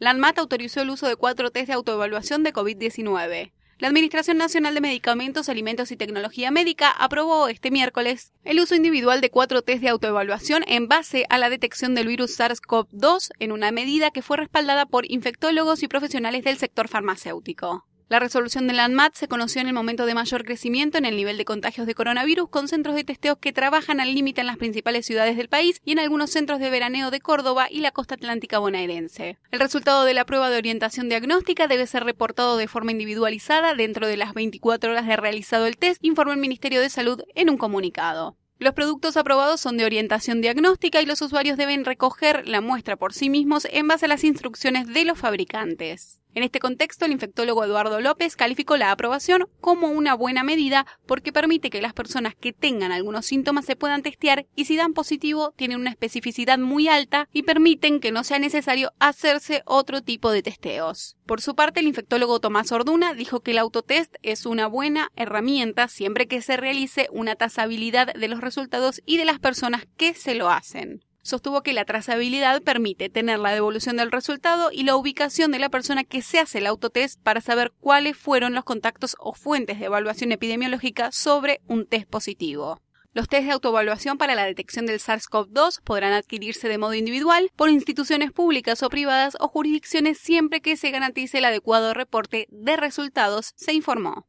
La ANMAT autorizó el uso de cuatro test de autoevaluación de COVID-19. La Administración Nacional de Medicamentos, Alimentos y Tecnología Médica aprobó este miércoles el uso individual de cuatro test de autoevaluación en base a la detección del virus SARS-CoV-2 en una medida que fue respaldada por infectólogos y profesionales del sector farmacéutico. La resolución del ANMAT se conoció en el momento de mayor crecimiento en el nivel de contagios de coronavirus, con centros de testeos que trabajan al límite en las principales ciudades del país y en algunos centros de veraneo de Córdoba y la costa atlántica bonaerense. El resultado de la prueba de orientación diagnóstica debe ser reportado de forma individualizada dentro de las 24 horas de realizado el test, informó el Ministerio de Salud en un comunicado. Los productos aprobados son de orientación diagnóstica y los usuarios deben recoger la muestra por sí mismos en base a las instrucciones de los fabricantes. En este contexto, el infectólogo Eduardo López calificó la aprobación como una buena medida porque permite que las personas que tengan algunos síntomas se puedan testear y si dan positivo tienen una especificidad muy alta y permiten que no sea necesario hacerse otro tipo de testeos. Por su parte, el infectólogo Tomás Orduna dijo que el autotest es una buena herramienta siempre que se realice una tasabilidad de los resultados y de las personas que se lo hacen sostuvo que la trazabilidad permite tener la devolución del resultado y la ubicación de la persona que se hace el autotest para saber cuáles fueron los contactos o fuentes de evaluación epidemiológica sobre un test positivo. Los test de autoevaluación para la detección del SARS-CoV-2 podrán adquirirse de modo individual por instituciones públicas o privadas o jurisdicciones siempre que se garantice el adecuado reporte de resultados, se informó.